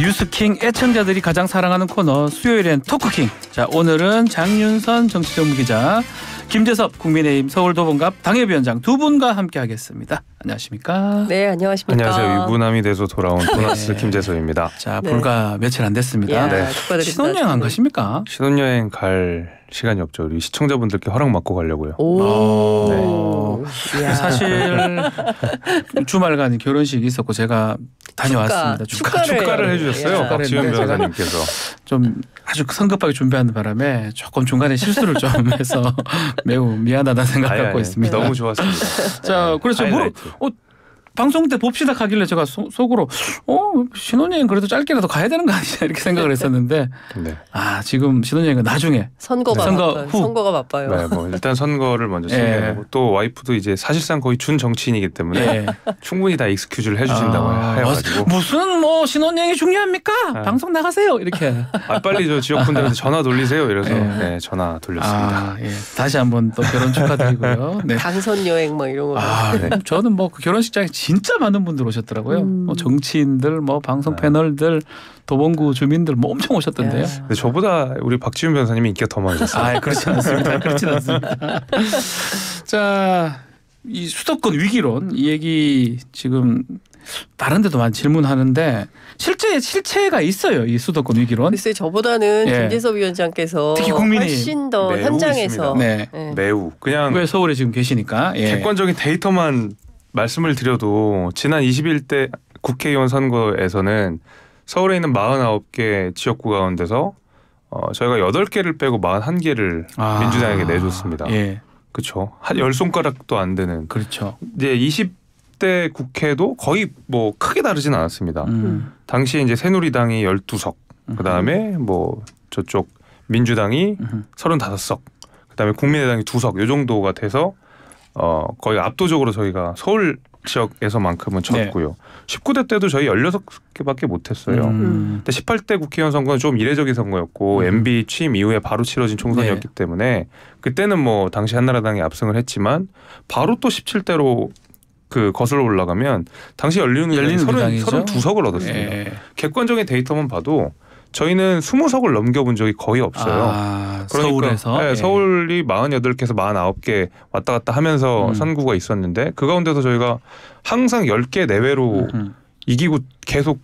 뉴스킹 애청자들이 가장 사랑하는 코너 수요일엔 토크킹. 자 오늘은 장윤선 정치전문 기자 김재섭 국민의힘 서울도봉갑 당협위원장 두 분과 함께하겠습니다. 안녕하십니까? 네, 안녕하십니까? 안녕하세요. 유부남이 돼서 돌아온 보너스 아, 네. 김재섭입니다. 자, 네. 불과 며칠 안 됐습니다. 야, 예, 네. 신혼여행 안 가십니까? 신혼여행 갈 시간이 없죠. 우리 시청자분들께 허락 맡고 가려고요. 오. 아, 네. 예. 사실 주말간 결혼식이 있었고 제가 다녀왔습니다. 축가, 축가 축가를 해주셨어요. 박지윤 변호사님께서. 좀 아주 성급하게 준비하는 바람에 조금 중간에 실수를 좀 해서 매우 미안하다 생각하고 아, 아, 있습니다. 너무 좋았습니다. 자, 그래서 그렇죠. 뭐, 어, 방송 때 봅시다 가길래 제가 소, 속으로 어 신혼여행 그래도 짧게라도 가야 되는 거 아니냐 이렇게 생각을 했었는데 네. 아 지금 신혼여행은 나중에 선거가 네. 선거 후 선거가 바빠요. 네, 뭐 일단 선거를 먼저 진행하고 예. 또 와이프도 이제 사실상 거의 준 정치인이기 때문에 예. 충분히 다 익스큐즈를 해주신다고 아, 해가지고 무슨 뭐 신혼여행이 중요합니까? 아. 방송 나가세요 이렇게 아 빨리 저 지역 분들한테 전화 돌리세요 이래서 예. 네, 전화 돌렸습니다. 아, 예. 다시 한번 또 결혼 축하드리고요. 네. 당선 여행 뭐 이런 거. 아, 네. 저는 뭐그 결혼식장에 진짜 많은 분들 오셨더라고요. 음. 뭐 정치인들, 뭐 방송 네. 패널들, 도봉구 주민들 뭐 엄청 오셨던데요. 네. 근데 저보다 우리 박지훈 변사님이 인기가 더 많으셨어요. 아, 그렇지 않습니다. 그렇지 않습니다. 자, 이 수도권 위기론 이 얘기 지금 다른 데도 많이 질문하는데 실제 실체가 있어요 이 수도권 위기론. 글쎄 저보다는 예. 김재섭 위원장께서 특히 국민이 훨씬 더 현장에서 네. 네. 매우 그냥 왜 서울에 지금 계시니까 예. 객관적인 데이터만 말씀을 드려도 지난 21대 국회의원 선거에서는 서울에 있는 49개 지역구 가운데서 어, 저희가 8개를 빼고 41개를 아. 민주당에게 내줬습니다. 예. 그렇죠. 한 열 손가락도 안 되는. 그렇죠. 이제 20대 국회도 거의 뭐 크게 다르진 않았습니다. 음. 당시에 이제 새누리당이 12석, 그다음에 뭐 저쪽 민주당이 35석, 그다음에 국민의당이 2석 요 정도가 돼서 어, 거의 압도적으로 저희가 서울 지역에서만큼은 네. 졌고요. 네. 19대 때도 저희 16개밖에 못했어요. 음. 음. 근데 18대 국회의원 선거는 좀 이례적인 선거였고 음. MB 취임 이후에 바로 치러진 총선이었기 네. 때문에 그때는 뭐 당시 한나라당이 압승을 했지만 바로 또 17대로 그 거슬러 올라가면 당시 열린 열린 32석을 얻었습니다. 네. 객관적인 데이터만 봐도 저희는 20석을 넘겨본 적이 거의 없어요. 아, 그러니까 서울에서 네, 서울이 48개에서 49개 왔다 갔다 하면서 음. 선구가 있었는데 그 가운데서 저희가 항상 10개 내외로 음, 음. 이기고 계속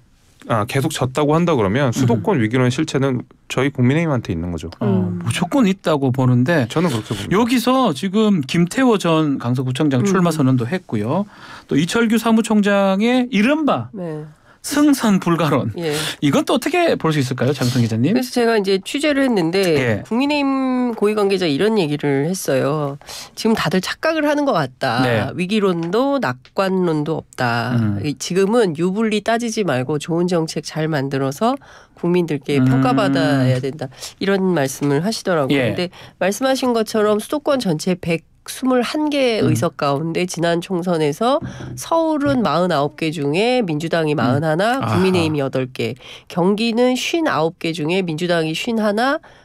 아, 계속 졌다고 한다 그러면 수도권 음. 위기론 실체는 저희 국민의힘한테 있는 거죠. 음. 어, 무조건 있다고 보는데 저는 그렇게 봅니다. 여기서 지금 김태호 전 강서구청장 음. 출마 선언도 했고요. 또 이철규 사무총장의 이른바 네. 승선 불가론. 예. 이건 또 어떻게 볼 수 있을까요, 장성 기자님? 그래서 제가 이제 취재를 했는데 예. 국민의힘 고위 관계자 이런 얘기를 했어요. 지금 다들 착각을 하는 것 같다. 네. 위기론도 낙관론도 없다. 음. 지금은 유불리 따지지 말고 좋은 정책 잘 만들어서 국민들께 음. 평가받아야 된다. 이런 말씀을 하시더라고요. 예. 근데 말씀하신 것처럼 수도권 전체 100 121개의 음. 의석 가운데 지난 총선에서 서울은 49개 중에 민주당이 41, 음. 국민의힘이 아하. 8개, 경기는 59개 중에 민주당이 51,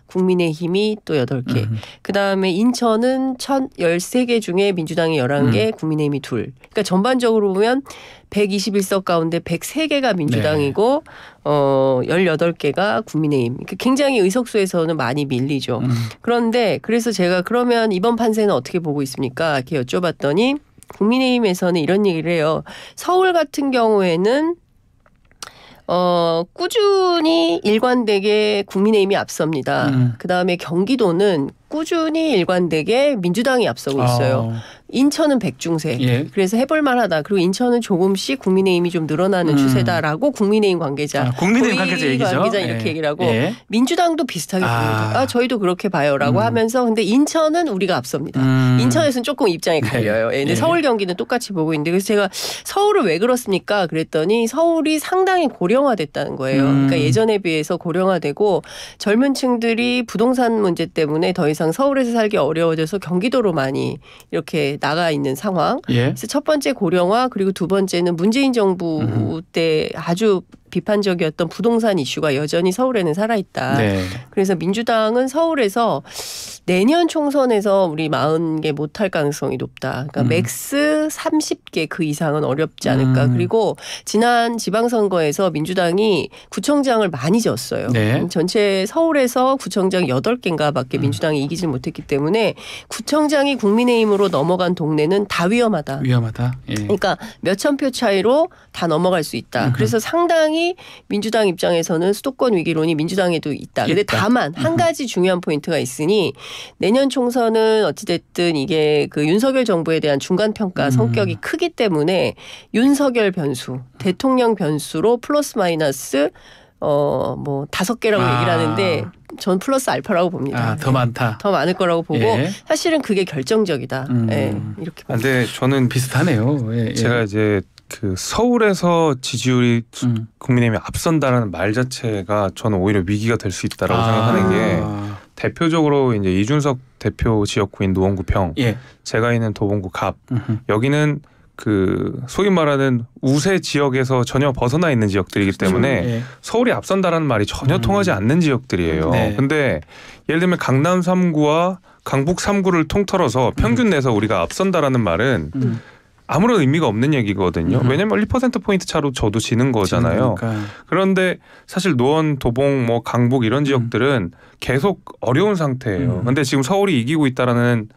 국민의힘이 또 8개. 음. 그다음에 인천은 1013개 중에 민주당이 11개, 음. 국민의힘이 둘. 그러니까 전반적으로 보면 121석 가운데 103개가 민주당이고 네. 어 18개가 국민의힘. 그러니까 굉장히 의석수에서는 많이 밀리죠. 음. 그런데 그래서 제가 그러면 이번 판세는 어떻게 보고 있습니까? 이렇게 여쭤봤더니 국민의힘에서는 이런 얘기를 해요. 서울 같은 경우에는 어, 꾸준히 일관되게 국민의힘이 앞섭니다. 음. 그 다음에 경기도는 꾸준히 일관되게 민주당이 앞서고 있어요. 아. 인천은 백중세. 예. 그래서 해볼 만하다. 그리고 인천은 조금씩 국민의힘이 좀 늘어나는 음. 추세다라고 국민의힘 관계자, 아, 국민의힘 관계자 얘기죠. 관계자 이렇게 예. 얘기를 하고 예. 민주당도 비슷하게 봅니다. 아. 아. 저희도 그렇게 봐요라고 음. 하면서 근데 인천은 우리가 앞섭니다. 음. 인천에서는 조금 입장이 네. 갈려요. 예. 근데 예. 서울 경기는 똑같이 보고 있는데 그래서 제가 서울을 왜 그렇습니까? 그랬더니 서울이 상당히 고령화됐다는 거예요. 음. 그러니까 예전에 비해서 고령화되고 젊은층들이 부동산 문제 때문에 더 이상 서울에서 살기 어려워져서 경기도로 많이 이렇게 나가 있는 상황. 예. 그래서 첫 번째 고령화 그리고 두 번째는 문재인 정부 음. 때 아주 비판적이었던 부동산 이슈가 여전히 서울에는 살아있다. 네. 그래서 민주당은 서울에서 내년 총선에서 우리 40개 못할 가능성이 높다. 그러니까 음. 맥스 30개 그 이상은 어렵지 않을까. 음. 그리고 지난 지방선거에서 민주당이 구청장을 많이 졌어요. 네. 전체 서울에서 구청장 8개인가밖에 음. 민주당이 이기지 못했기 때문에 구청장이 국민의힘으로 넘어간 동네는 다 위험하다. 위험하다. 예. 그러니까 몇 천 표 차이로 다 넘어갈 수 있다. 그래서 상당히 분명히 민주당 입장에서는 수도권 위기론이 민주당에도 있다. 근데 있다. 다만 한 가지 중요한 포인트가 있으니 내년 총선은 어찌됐든 이게 그 윤석열 정부에 대한 중간 평가 음. 성격이 크기 때문에 윤석열 변수, 대통령 변수로 플러스 마이너스 어, 뭐, 다섯 개라고 아. 얘기를 하는데, 전 플러스 알파라고 봅니다. 아, 더 예. 많다. 더 많을 거라고 보고, 예. 사실은 그게 결정적이다. 예, 음. 예, 이렇게 아, 봅니데 저는 비슷하네요. 예, 예. 제가 이제 그 서울에서 지지율이 음. 국민의힘이 앞선다는 말 자체가 저는 오히려 위기가 될 수 있다라고 아. 생각하는 게 아. 대표적으로 이제 이준석 대표 지역구인 노원구평, 예. 제가 있는 도봉구 갑 음흠. 여기는 그 소위 말하는 우세 지역에서 전혀 벗어나 있는 지역들이기 그렇죠. 때문에 그렇죠. 예. 서울이 앞선다라는 말이 전혀 음. 통하지 않는 지역들이에요. 네. 근데 예를 들면 강남 3구와 강북 3구를 통틀어서 평균 음. 내서 우리가 앞선다라는 말은 음. 아무런 의미가 없는 얘기거든요. 음. 왜냐면 1% 포인트 차로 저도 지는 거잖아요. 지니 그런데 사실 노원, 도봉, 뭐 강북 이런 지역들은 음. 계속 어려운 상태예요. 음. 근데 지금 서울이 이기고 있다라는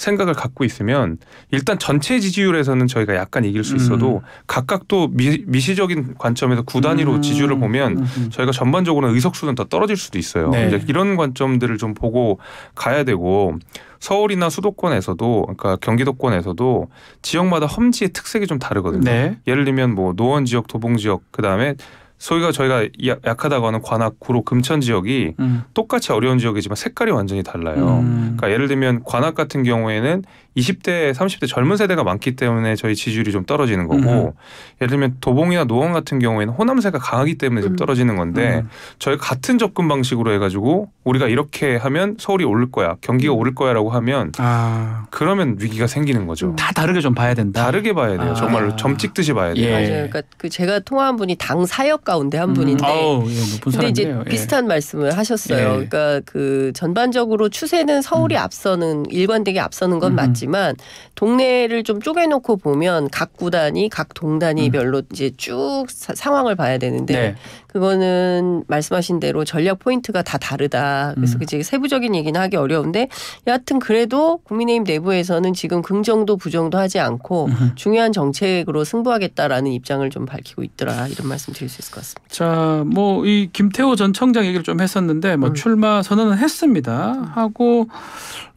생각을 갖고 있으면 일단 전체 지지율에서는 저희가 약간 이길 수 있어도 음. 각각 또 미, 시적인 관점에서 구단위로 음. 지지율을 보면 저희가 전반적으로는 의석수는 더 떨어질 수도 있어요. 네. 이제 이런 관점들을 좀 보고 가야 되고 서울이나 수도권에서도 그러니까 경기도권에서도 지역마다 험지의 특색이 좀 다르거든요. 네. 예를 들면 뭐 노원 지역, 도봉 지역, 그다음에 소위가 저희가 약하다고 하는 관악, 구로, 금천 지역이 음. 똑같이 어려운 지역이지만 색깔이 완전히 달라요. 음. 그러니까 예를 들면 관악 같은 경우에는 20대, 30대 젊은 세대가 많기 때문에 저희 지지율이 좀 떨어지는 거고 음. 예를 들면 도봉이나 노원 같은 경우에는 호남세가 강하기 때문에 좀 음. 떨어지는 건데 음. 저희 같은 접근 방식으로 해가지고 우리가 이렇게 하면 서울이 오를 거야, 경기가 오를 거야라고 하면 아. 그러면 위기가 생기는 거죠. 다 다르게 좀 봐야 된다. 다르게 봐야 돼요. 아. 정말점 찍듯이 봐야 돼요. 예. 맞아요. 그러니까 그 제가 통화한 분이 당 사역 가운데 한 음. 분인데 아우, 예, 근데 이제 예. 비슷한 말씀을 하셨어요. 예. 그러니까 그 전반적으로 추세는 서울이 음. 앞서는 일관되게 앞서는 건 맞지. 있지만 동네를 좀 쪼개놓고 보면 각 구단이 각 동단이별로 음. 이제 쭉 사, 상황을 봐야 되는데 네. 그거는 말씀하신 대로 전략 포인트가 다 다르다. 그래서 음. 이제 세부적인 얘기는 하기 어려운데 여하튼 그래도 국민의힘 내부에서는 지금 긍정도 부정도 하지 않고 음. 중요한 정책으로 승부하겠다라는 입장을 좀 밝히고 있더라 이런 말씀 드릴 수 있을 것 같습니다. 자, 뭐 이 김태호 전 청장 얘기를 좀 했었는데 뭐 음. 출마 선언은 했습니다. 음. 하고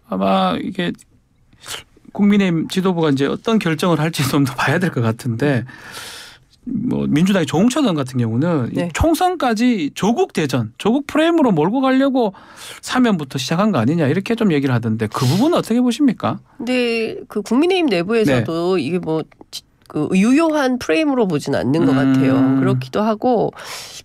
아마 이게 국민의힘 지도부가 이제 어떤 결정을 할지 좀 더 봐야 될 것 같은데 뭐 민주당의 조홍천 의원 같은 경우는 네. 총선까지 조국 대전, 조국 프레임으로 몰고 가려고 사면부터 시작한 거 아니냐 이렇게 좀 얘기를 하던데 그 부분은 어떻게 보십니까? 근그 국민의힘 내부에서도 네. 이게 뭐그 유효한 프레임으로 보진 않는 것 음. 같아요. 그렇기도 하고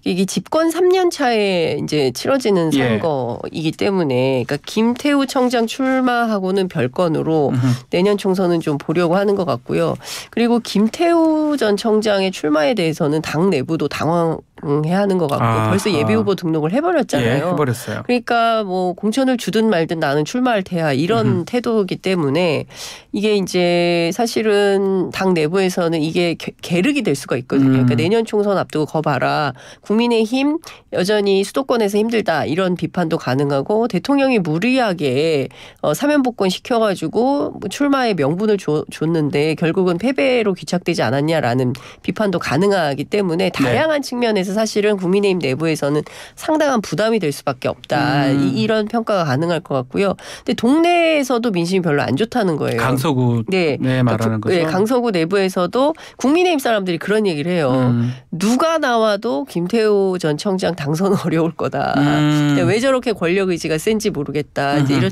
이게 집권 3년 차에 이제 치러지는 예. 선거이기 예. 때문에 그러니까 김태우 청장 출마하고는 별건으로 음흠. 내년 총선은 좀 보려고 하는 것 같고요. 그리고 김태우 전 청장의 출마에 대해서는 당 내부도 당황 해야 하는 것 같고 아, 벌써 예비 아. 후보 아. 등록을 해버렸잖아요. 예, 해버렸어요. 그러니까 뭐 공천을 주든 말든 나는 출마할 테야 이런 음. 태도기 때문에 이게 이제 사실은 당 내부에서는 이게 계 륵이될 수가 있거든요. 그러니까 음. 그러니까 내년 총선 앞두고 거 봐라 국민의힘 여전히 수도권에서 힘들다 이런 비판도 가능하고 대통령이 무리하게 어, 사면복권 시켜가지고 뭐 출마의 명분을 줘, 줬는데 결국은 패배로 귀착되지 않았냐라는 비판도 가능하기 때문에 네. 다양한 네. 측면에서 그래서 사실은 국민의힘 내부에서는 상당한 부담이 될 수밖에 없다. 음. 이런 평가가 가능할 것 같고요. 근데 동네에서도 민심이 별로 안 좋다는 거예요. 강서구 네, 네 그러니까 말하는 그, 거죠. 네, 강서구 내부에서도 국민의힘 사람들이 그런 얘기를 해요. 음. 누가 나와도 김태호 전 청장 당선 어려울 거다. 음. 왜 저렇게 권력 의지가 센지 모르겠다. 이제 이런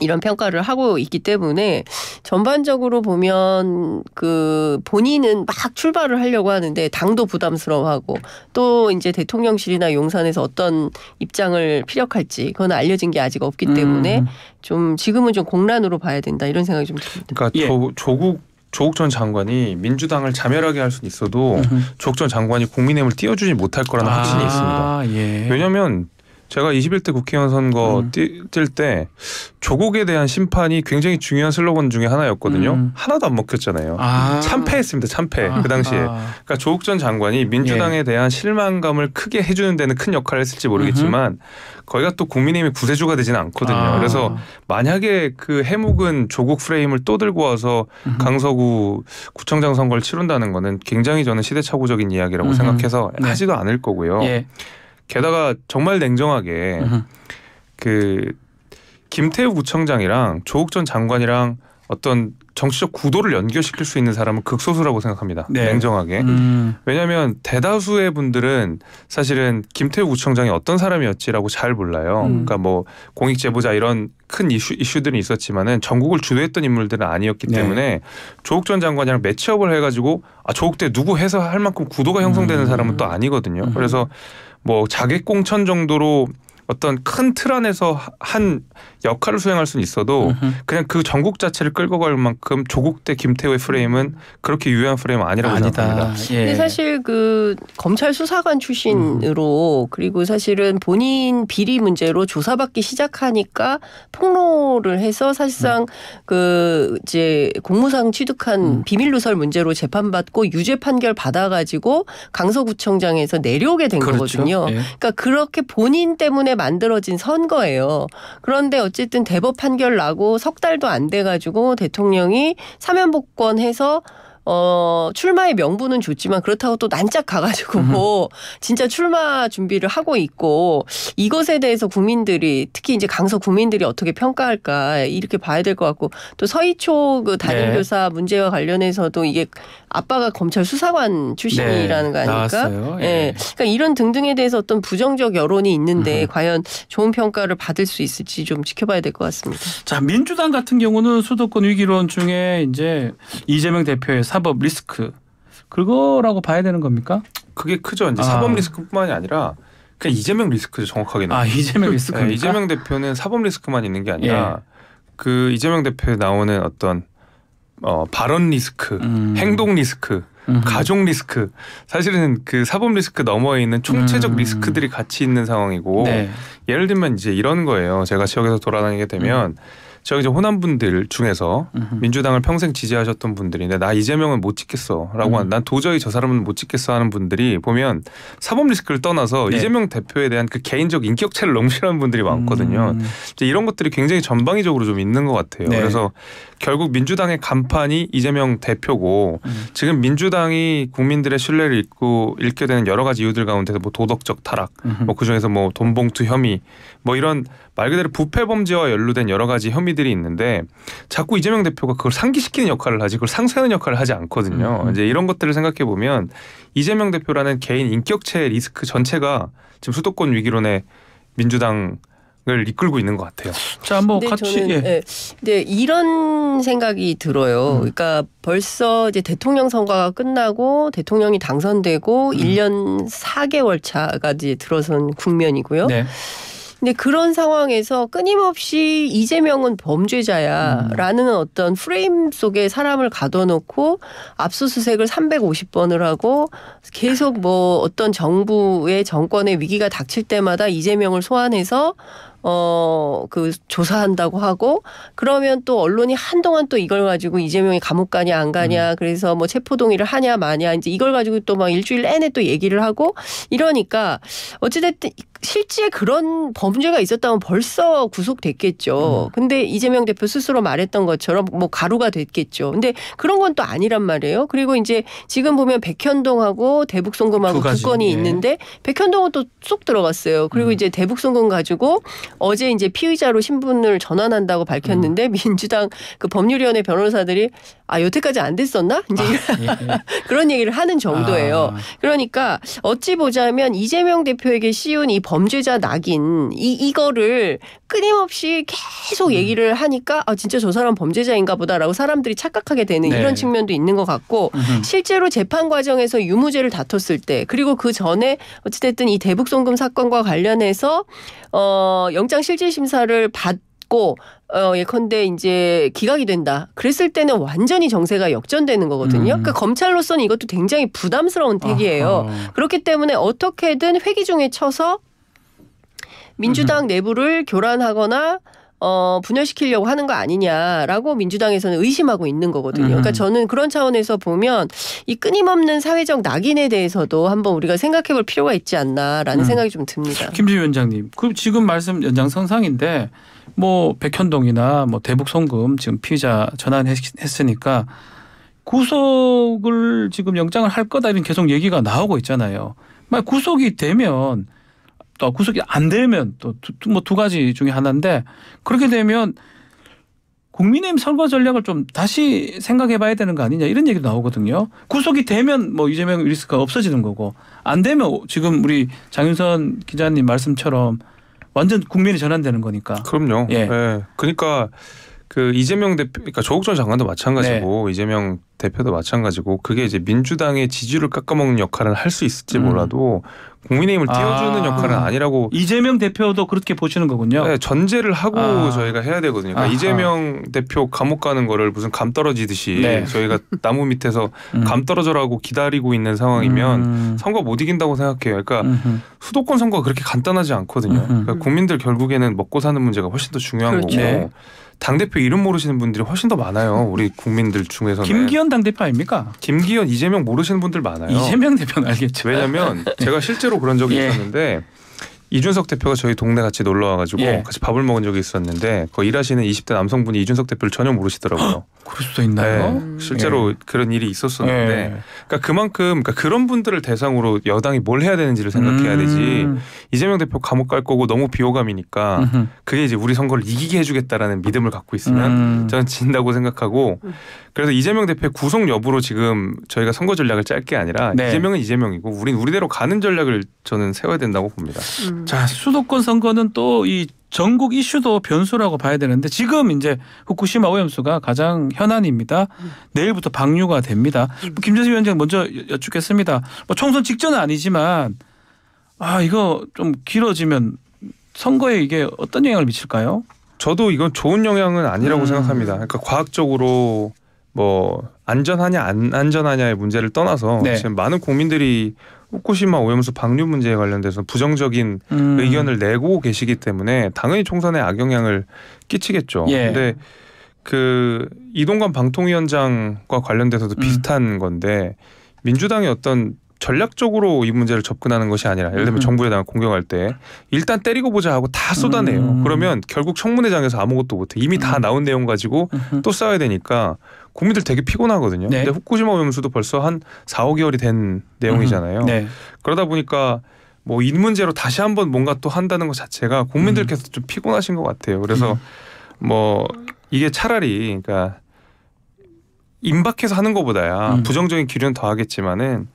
이런 평가를 하고 있기 때문에 전반적으로 보면 그 본인은 막 출발을 하려고 하는데 당도 부담스러워하고 또 이제 대통령실이나 용산에서 어떤 입장을 피력할지 그건 알려진 게 아직 없기 음. 때문에 음. 좀 지금은 좀 공란으로 봐야 된다 이런 생각이 좀 듭니다. 그러니까 예. 조, 조국 조국 전 장관이 민주당을 자멸하게 할 수는 있어도 조국 전 장관이 국민의힘을 띄워주지 못할 거라는 아, 확신이 있습니다. 예. 왜냐하면 제가 21대 국회의원 선거 음. 뛸때 조국에 대한 심판이 굉장히 중요한 슬로건 중에 하나였거든요. 음. 하나도 안 먹혔잖아요. 아. 참패했습니다. 참패 아. 그 당시에. 그러니까 조국 전 장관이 예. 민주당에 예. 대한 실망감을 크게 해주는 데는 큰 역할을 했을지 모르겠지만 으흠. 거기가 또 국민의힘의 구세주가 되지는 않거든요. 아. 그래서 만약에 그 해묵은 조국 프레임을 또 들고 와서 으흠. 강서구 구청장 선거를 치른다는 거는 굉장히 저는 시대착오적인 이야기라고 으흠. 생각해서 네. 하지도 않을 거고요. 예. 게다가 정말 냉정하게 그 김태우 구청장이랑 조국 전 장관이랑 어떤 정치적 구도를 연결시킬 수 있는 사람은 극소수라고 생각합니다. 네. 냉정하게. 음. 왜냐하면 대다수의 분들은 사실은 김태우 구청장이 어떤 사람이었지라고 잘 몰라요. 음. 그러니까 뭐 공익 제보자 이런 큰 이슈 이슈들이 있었지만은 전국을 주도했던 인물들은 아니었기 네. 때문에 조국 전 장관이랑 매치업을 해가지고 아 조국 때 누구 해서 할 만큼 구도가 형성되는 음. 사람은 또 아니거든요. 음. 그래서 뭐 자객 공천 정도로 어떤 큰 틀 안에서 한 역할을 수행할 수는 있어도 으흠. 그냥 그 전국 자체를 끌고 갈 만큼 조국 대 김태우의 프레임은 그렇게 유효한 프레임은 아니라고 아니다. 생각합니다. 예. 근데 사실 그 검찰 수사관 출신으로 음. 그리고 사실은 본인 비리 문제로 조사받기 시작하니까 폭로를 해서 사실상 음. 그 이제 공무상 취득한 음. 비밀 누설 문제로 재판받고 유죄 판결 받아가지고 강서구청장에서 내려오게 된 그렇죠. 거거든요. 예. 그러니까 그렇게 본인 때문에 만들어진 선거예요. 그런데 어쨌든 대법 판결 나고 석 달도 안 돼가지고 대통령이 사면복권해서 어, 출마의 명분은 좋지만 그렇다고 또 난짝 가가지고 뭐 진짜 출마 준비를 하고 있고 이것에 대해서 국민들이 특히 이제 강서 국민들이 어떻게 평가할까 이렇게 봐야 될 것 같고 또 서희초 그 담임교사 네. 문제와 관련해서도 이게 아빠가 검찰 수사관 출신이라는 네. 거 아닙니까? 예. 네. 그러니까 이런 등등에 대해서 어떤 부정적 여론이 있는데 음. 과연 좋은 평가를 받을 수 있을지 좀 지켜봐야 될 것 같습니다. 자 민주당 같은 경우는 수도권 위기론 중에 이제 이재명 대표의 3 사법 리스크 그거라고 봐야 되는 겁니까? 그게 크죠. 이제 아. 사법 리스크뿐만이 아니라 그냥 이재명 리스크죠. 정확하게는. 아 이재명 리스크. 네, 이재명 대표는 사법 리스크만 있는 게 아니라 예. 그 이재명 대표에 나오는 어떤 어, 발언 리스크, 음. 행동 리스크, 음. 가족 리스크. 사실은 그 사법 리스크 넘어 있는 총체적 음. 리스크들이 같이 있는 상황이고 네. 예를 들면 이제 이런 거예요. 제가 지역에서 돌아다니게 되면. 음. 제가 이제 호남 분들 중에서 음흠. 민주당을 평생 지지하셨던 분들인데 나 이재명은 못 찍겠어라고 음. 한, 난 도저히 저 사람은 못 찍겠어 하는 분들이 보면 사법 리스크를 떠나서 네. 이재명 대표에 대한 그 개인적 인격체를 너무 싫어하는 분들이 많거든요. 음. 이제 이런 것들이 굉장히 전방위적으로 좀 있는 것 같아요. 네. 그래서 결국 민주당의 간판이 이재명 대표고 음. 지금 민주당이 국민들의 신뢰를 잃고 잃게 되는 여러 가지 이유들 가운데서 뭐 도덕적 타락, 뭐 그중에서 뭐 돈봉투 혐의, 뭐 이런 말 그대로 부패 범죄와 연루된 여러 가지 혐의들이 있는데 자꾸 이재명 대표가 그걸 상기시키는 역할을 하지 그걸 상쇄하는 역할을 하지 않거든요. 음. 음. 이제 이런 것들을 생각해 보면 이재명 대표라는 개인 인격체 리스크 전체가 지금 수도권 위기론에 민주당 을 이끌고 있는 것 같아요. 자, 뭐 같이. 저는, 예. 네, 예. 근 이런 생각이 들어요. 음. 그러니까 벌써 이제 대통령 선거가 끝나고 대통령이 당선되고 음. 1년 4개월 차까지 들어선 국면이고요. 네. 근데 그런 상황에서 끊임없이 이재명은 범죄자야라는 음. 어떤 프레임 속에 사람을 가둬놓고 압수수색을 350번을 하고 계속 뭐 어떤 정부의 정권의 위기가 닥칠 때마다 이재명을 소환해서 어, 그 조사한다고 하고 그러면 또 언론이 한동안 또 이걸 가지고 이재명이 감옥 가냐 안 가냐 음. 그래서 뭐 체포동의를 하냐 마냐 이제 이걸 가지고 또 막 일주일 내내 또 얘기를 하고 이러니까 어찌됐든 실제 그런 범죄가 있었다면 벌써 구속됐겠죠. 음. 근데 이재명 대표 스스로 말했던 것처럼 뭐 가루가 됐겠죠. 근데 그런 건 또 아니란 말이에요. 그리고 이제 지금 보면 백현동하고 대북송금하고 두, 건이 네. 예. 있는데 백현동은 또 쏙 들어갔어요. 그리고 음. 이제 대북송금 가지고 어제 이제 피의자로 신분을 전환한다고 밝혔는데 음. 민주당 그 법률위원회 변호사들이 아 여태까지 안 됐었나 이제 아, 예, 예. 그런 얘기를 하는 정도예요. 아. 그러니까 어찌 보자면 이재명 대표에게 씌운 이 범죄자 낙인 이 이거를 끊임없이 계속 음. 얘기를 하니까 아 진짜 저 사람 범죄자인가 보다라고 사람들이 착각하게 되는 네. 이런 측면도 있는 것 같고 음흠. 실제로 재판 과정에서 유무죄를 다퉜을 때 그리고 그 전에 어찌됐든 이 대북 송금 사건과 관련해서 어 영장 실질 심사를 받고 어, 예컨대 이제 기각이 된다. 그랬을 때는 완전히 정세가 역전되는 거거든요. 음. 그러니까 검찰로서는 이것도 굉장히 부담스러운 택이에요. 아하. 그렇기 때문에 어떻게든 회기 중에 쳐서 민주당 음. 내부를 교란하거나 어, 분열시키려고 하는 거 아니냐라고 민주당에서는 의심하고 있는 거거든요. 그러니까 음. 저는 그런 차원에서 보면 이 끊임없는 사회적 낙인에 대해서도 한번 우리가 생각해 볼 필요가 있지 않나라는 음. 생각이 좀 듭니다. 김지 위원장님, 그 지금 말씀 연장선상인데 뭐 백현동이나 뭐 대북 송금 지금 피의자 전환했으니까 구속을 지금 영장을 할 거다 이런 계속 얘기가 나오고 있잖아요. 만약 구속이 되면 또 구속이 안 되면 또 뭐두 뭐 가지 중에 하나인데 그렇게 되면 국민의힘 선거 전략을 좀 다시 생각해 봐야 되는 거 아니냐 이런 얘기도 나오거든요. 구속이 되면 뭐 이재명 리스크가 없어지는 거고 안 되면 지금 우리 장윤선 기자님 말씀처럼 완전 국민이 전환되는 거니까. 그럼요. 예. 예. 그러니까 그 이재명 대표, 그러니까 조국 전 장관도 마찬가지고 네. 이재명 대표도 마찬가지고 그게 이제 민주당의 지지를 깎아먹는 역할을할 수 있을지 음. 몰라도 국민의힘을 아. 띄워주는 아. 역할은 아니라고 이재명 대표도 그렇게 보시는 거군요. 네, 전제를 하고 아. 저희가 해야 되거든요. 그러니까 이재명 대표 감옥 가는 거를 무슨 감 떨어지듯이 네. 저희가 나무 밑에서 음. 감 떨어져라고 기다리고 있는 상황이면 음. 선거 못 이긴다고 생각해요. 그러니까 음흠. 수도권 선거가 그렇게 간단하지 않거든요. 그러니까 국민들 결국에는 먹고 사는 문제가 훨씬 더 중요한 그렇죠. 거고. 네. 당 대표 이름 모르시는 분들이 훨씬 더 많아요. 우리 국민들 중에서는 김기현 당 대표 아닙니까? 김기현 이재명 모르시는 분들 많아요. 이재명 대표는 알겠죠. 왜냐하면 제가 실제로 그런 적이 예. 있었는데 이준석 대표가 저희 동네 같이 놀러 와가지고 예. 같이 밥을 먹은 적이 있었는데 거 일하시는 20대 남성분이 이준석 대표를 전혀 모르시더라고요. 그럴 수도 있나요? 네, 음. 실제로 예. 그런 일이 있었었는데, 예. 그러니까 그만큼 그러니까 그런 분들을 대상으로 여당이 뭘 해야 되는지를 생각해야 음. 되지. 이재명 대표 감옥 갈 거고 너무 비호감이니까 음흠. 그게 이제 우리 선거를 이기게 해주겠다라는 믿음을 갖고 있으면 음. 저는 진다고 생각하고 음. 그래서 이재명 대표의 구속 여부로 지금 저희가 선거 전략을 짤 게 아니라 네. 이재명은 이재명이고 우린 우리대로 가는 전략을 저는 세워야 된다고 봅니다. 음. 자 수도권 선거는 또 이 전국 이슈도 변수라고 봐야 되는데 지금 이제 후쿠시마 오염수가 가장 현안입니다. 음. 내일부터 방류가 됩니다. 음. 뭐 김재수 위원장 먼저 여쭙겠습니다. 뭐 총선 직전은 아니지만 아 이거 좀 길어지면 선거에 이게 어떤 영향을 미칠까요? 저도 이건 좋은 영향은 아니라고 음. 생각합니다. 그러니까 과학적으로 뭐 안전하냐 안 안전하냐의 문제를 떠나서 네. 지금 많은 국민들이 후쿠시마 오염수 방류 문제에 관련돼서 부정적인 음. 의견을 내고 계시기 때문에 당연히 총선에 악영향을 끼치겠죠. 예. 근데 그 이동관 방통위원장과 관련돼서도 음. 비슷한 건데 민주당이 어떤 전략적으로 이 문제를 접근하는 것이 아니라 예를 들면 음. 정부에 대한 공격할 때 일단 때리고 보자 하고 다 쏟아내요. 음. 그러면 결국 청문회장에서 아무것도 못해. 이미 다 음. 나온 내용 가지고 또 싸워야 되니까 국민들 되게 피곤하거든요. 네. 근데 후쿠시마 오염수도 벌써 한 4, 5개월이 된 내용이잖아요. 네. 그러다 보니까 뭐 이 문제로 다시 한번 뭔가 또 한다는 것 자체가 국민들께서 음. 좀 피곤하신 것 같아요. 그래서 음. 뭐 이게 차라리 그러니까 임박해서 하는 것보다야 음. 부정적인 기류는 더하겠지만은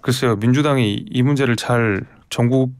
글쎄요 민주당이 이 문제를 잘 전국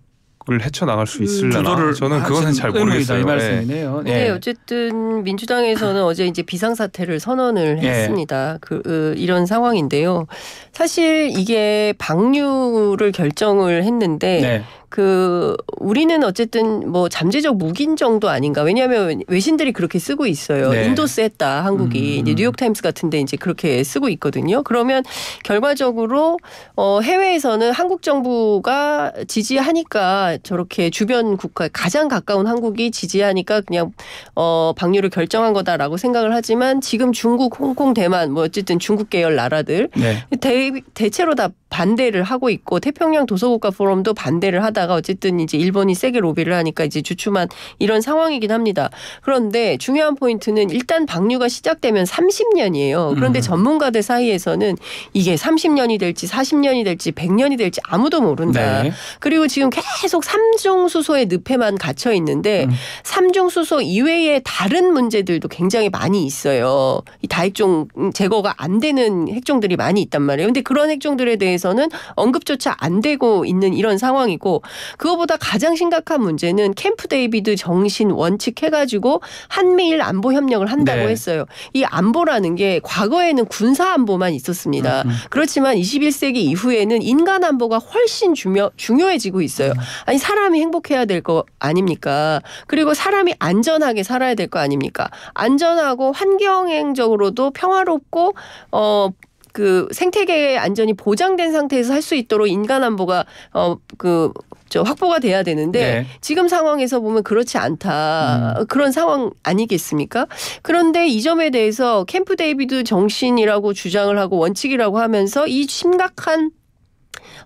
을 헤쳐나갈 수 있을려나 음, 저는 그것은 잘 모르겠어요. 이 말씀이네요. 예. 네. 네. 어쨌든 민주당에서는 어제 이제 비상사태를 선언을 네. 했습니다. 그 으, 이런 상황인데요. 사실 이게 방류를 결정을 했는데 네. 그 우리는 어쨌든 뭐 잠재적 무인정도 아닌가. 왜냐하면 외신들이 그렇게 쓰고 있어요. 네. 인도스 했다 한국이 음. 이제 뉴욕 타임스 같은데 이제 그렇게 쓰고 있거든요. 그러면 결과적으로 어 해외에서는 한국 정부가 지지하니까 저렇게 주변 국가 가장 가까운 한국이 지지하니까 그냥 어 방류를 결정한 거다라고 생각을 하지만 지금 중국, 홍콩, 대만 뭐 어쨌든 중국 계열 나라들 네. 대, 대체로 다 반대를 하고 있고 태평양 도서국가 포럼도 반대를 하다. 하다가 어쨌든 이제 일본이 세게 로비를 하니까 이제 주춤한 이런 상황이긴 합니다. 그런데 중요한 포인트는 일단 방류가 시작되면 30년이에요. 그런데 음. 전문가들 사이에서는 이게 30년이 될지 40년이 될지 100년이 될지 아무도 모른다. 네. 그리고 지금 계속 삼중 수소의 늪에만 갇혀 있는데 음. 삼중 수소 이외에 다른 문제들도 굉장히 많이 있어요. 이 다핵종 제거가 안 되는 핵종들이 많이 있단 말이에요. 그런데 그런 핵종들에 대해서는 언급조차 안 되고 있는 이런 상황이고 그거보다 가장 심각한 문제는 캠프 데이비드 정신 원칙 해가지고 한미일 안보 협력을 한다고 네. 했어요. 이 안보라는 게 과거에는 군사 안보만 있었습니다. 음, 음. 그렇지만 21세기 이후에는 인간 안보가 훨씬 중요 중요해지고 있어요. 음. 아니 사람이 행복해야 될 거 아닙니까? 그리고 사람이 안전하게 살아야 될 거 아닙니까? 안전하고 환경행적으로도 평화롭고 어 그 생태계의 안전이 보장된 상태에서 할 수 있도록 인간 안보가 어그 저 확보가 돼야 되는데 네. 지금 상황에서 보면 그렇지 않다 음. 그런 상황 아니겠습니까? 그런데 이 점에 대해서 캠프 데이비드 정신이라고 주장을 하고 원칙이라고 하면서 이 심각한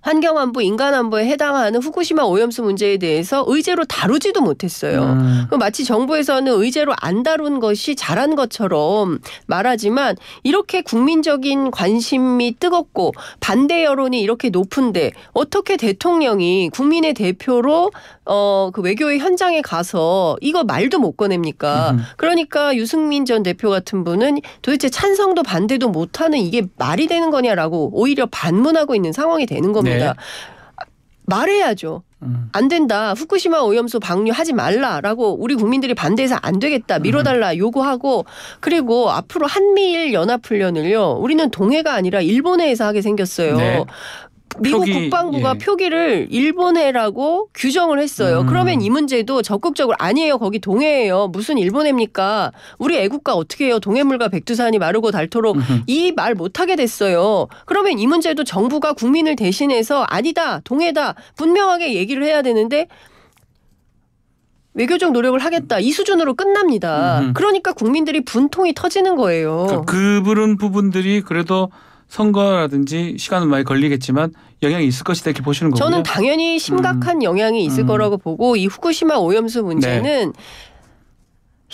환경안보, 인간안보에 해당하는 후쿠시마 오염수 문제에 대해서 의제로 다루지도 못했어요. 음. 마치 정부에서는 의제로 안 다룬 것이 잘한 것처럼 말하지만 이렇게 국민적인 관심이 뜨겁고 반대 여론이 이렇게 높은데 어떻게 대통령이 국민의 대표로 어, 그 외교의 현장에 가서 이거 말도 못 꺼냅니까? 음. 그러니까 유승민 전 대표 같은 분은 도대체 찬성도 반대도 못하는 이게 말이 되는 거냐라고 오히려 반문하고 있는 상황이 되는 겁니다. 네. 있습니다. 예. 네. 말해야죠. 음. 안 된다. 후쿠시마 오염수 방류하지 말라라고 우리 국민들이 반대해서 안 되겠다. 밀어달라 요구하고 그리고 앞으로 한미일 연합 훈련을요. 우리는 동해가 아니라 일본에서 하게 생겼어요. 네. 미국 표기, 국방부가 예. 표기를 일본해라고 규정을 했어요. 음. 그러면 이 문제도 적극적으로 아니에요. 거기 동해예요. 무슨 일본해입니까? 우리 애국가 어떻게 해요? 동해물과 백두산이 마르고 닳도록 이 말 못하게 됐어요. 그러면 이 문제도 정부가 국민을 대신해서 아니다, 동해다 분명하게 얘기를 해야 되는데 외교적 노력을 하겠다 이 수준으로 끝납니다. 음 그러니까 국민들이 분통이 터지는 거예요. 그러니까 그런 부분들이 그래도 선거라든지 시간은 많이 걸리겠지만 영향이 있을 것이다 이렇게 보시는 거고요. 저는 당연히 심각한 음. 영향이 있을 음. 거라고 보고 이 후쿠시마 오염수 문제는 네.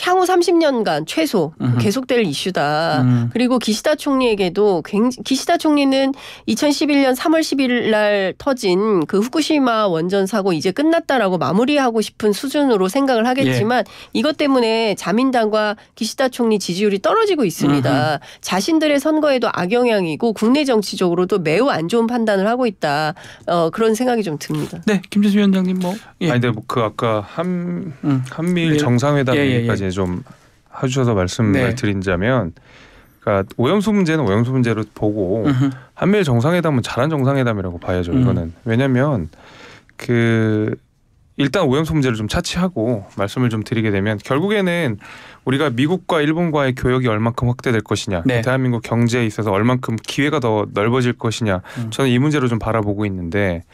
향후 30년간 최소 으흠. 계속될 이슈다. 음. 그리고 기시다 총리에게도 기시다 총리는 2011년 3월 11일 날 터진 그 후쿠시마 원전 사고 이제 끝났다라고 마무리하고 싶은 수준으로 생각을 하겠지만 예. 이것 때문에 자민당과 기시다 총리 지지율이 떨어지고 있습니다. 으흠. 자신들의 선거에도 악영향이고 국내 정치적으로도 매우 안 좋은 판단을 하고 있다. 어, 그런 생각이 좀 듭니다. 네, 김재수 위원장님 뭐. 예. 아니 근데 뭐그 아까 한 음. 한미일 네. 정상회담 예, 예, 예. 얘기까지 좀 해주셔서 말씀을 네. 드린자면 그러니까 오염수 문제는 오염수 문제로 보고 으흠. 한미일 정상회담은 잘한 정상회담이라고 봐야죠 음. 이거는 왜냐하면 그 일단 오염수 문제를 좀 차치하고 말씀을 좀 드리게 되면 결국에는 우리가 미국과 일본과의 교역이 얼만큼 확대될 것이냐 네. 대한민국 경제에 있어서 얼만큼 기회가 더 넓어질 것이냐 음. 저는 이 문제로 좀 바라보고 있는데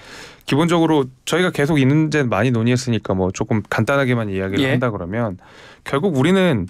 기본적으로 저희가 계속 이 문제 많이 논의했으니까 뭐 조금 간단하게만 이야기를 예. 한다 그러면 결국 우리는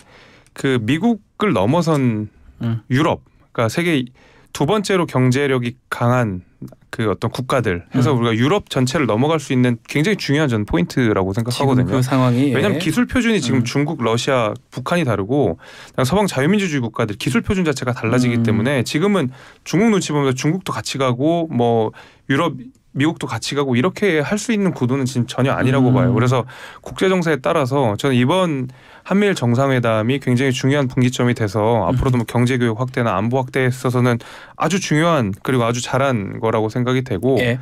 그 미국을 넘어선 음. 유럽, 그러니까 세계 두 번째로 경제력이 강한 그 어떤 국가들 해서 음. 우리가 유럽 전체를 넘어갈 수 있는 굉장히 중요한 전 포인트라고 생각하거든요. 그 상황이 왜냐하면 예. 기술 표준이 지금 음. 중국, 러시아, 북한이 다르고 서방 자유민주주의 국가들 기술 표준 자체가 달라지기 음. 때문에 지금은 중국 눈치 보면서 중국도 같이 가고 뭐 유럽 미국도 같이 가고 이렇게 할 수 있는 구도는 지금 전혀 아니라고 음. 봐요. 그래서 국제 정세에 따라서 저는 이번 한미일 정상회담이 굉장히 중요한 분기점이 돼서 앞으로도 뭐 경제 교육 확대나 안보 확대에 있어서는 아주 중요한 그리고 아주 잘한 거라고 생각이 되고 예.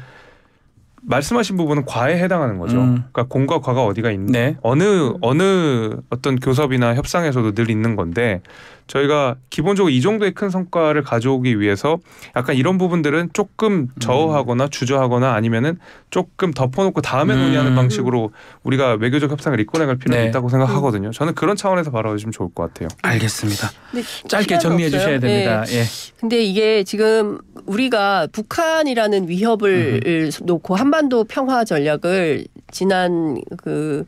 말씀하신 부분은 과에 해당하는 거죠. 음. 그러니까 공과 과가 어디가 있는 네. 어느 어느 어떤 교섭이나 협상에서도 늘 있는 건데 저희가 기본적으로 이 정도의 큰 성과를 가져오기 위해서 약간 이런 부분들은 조금 저하거나 어 주저하거나 아니면은 조금 덮어놓고 다음에 논의하는 음. 방식으로 우리가 외교적 협상을 이끌어갈 필요가 네. 있다고 생각하거든요. 저는 그런 차원에서 바라보시면 좋을 것 같아요. 알겠습니다. 짧게 정리해 없어요. 주셔야 됩니다. 네. 예. 근데 이게 지금 우리가 북한이라는 위협을 음. 놓고 한반도 평화 전략을 지난 그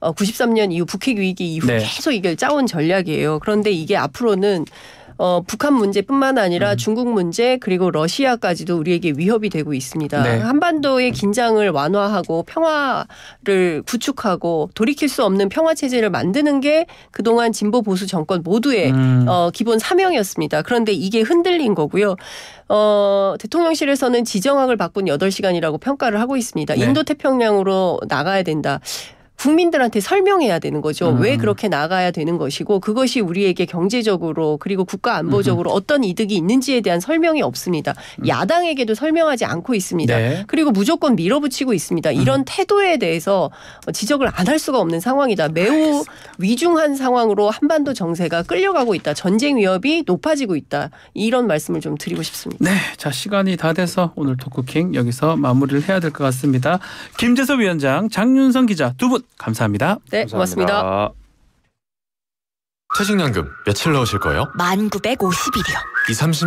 어, 93년 이후 북핵 위기 이후 네. 계속 이걸 짜온 전략이에요. 그런데 이게 앞으로는 어, 북한 문제뿐만 아니라 음. 중국 문제 그리고 러시아까지도 우리에게 위협이 되고 있습니다. 네. 한반도의 긴장을 완화하고 평화를 구축하고 돌이킬 수 없는 평화 체제를 만드는 게 그동안 진보 보수 정권 모두의 음. 어, 기본 사명이었습니다. 그런데 이게 흔들린 거고요. 어, 대통령실에서는 지정학을 바꾼 여덟 시간이라고 평가를 하고 있습니다. 네. 인도 태평양으로 나가야 된다. 국민들한테 설명해야 되는 거죠. 음. 왜 그렇게 나가야 되는 것이고 그것이 우리에게 경제적으로 그리고 국가 안보적으로 음. 어떤 이득이 있는지에 대한 설명이 없습니다. 음. 야당에게도 설명하지 않고 있습니다. 네. 그리고 무조건 밀어붙이고 있습니다. 음. 이런 태도에 대해서 지적을 안 할 수가 없는 상황이다. 매우 알겠습니다. 위중한 상황으로 한반도 정세가 끌려가고 있다. 전쟁 위협이 높아지고 있다. 이런 말씀을 좀 드리고 싶습니다. 네. 자, 시간이 다 돼서 오늘 토크킹 여기서 마무리를 해야 될 것 같습니다. 김재섭 위원장, 장윤성 기자 두분 감사합니다. 네, 감사합니다. 고맙습니다. 퇴직연금 며칠 넣으실 거예요? 1950일이요. 2, 30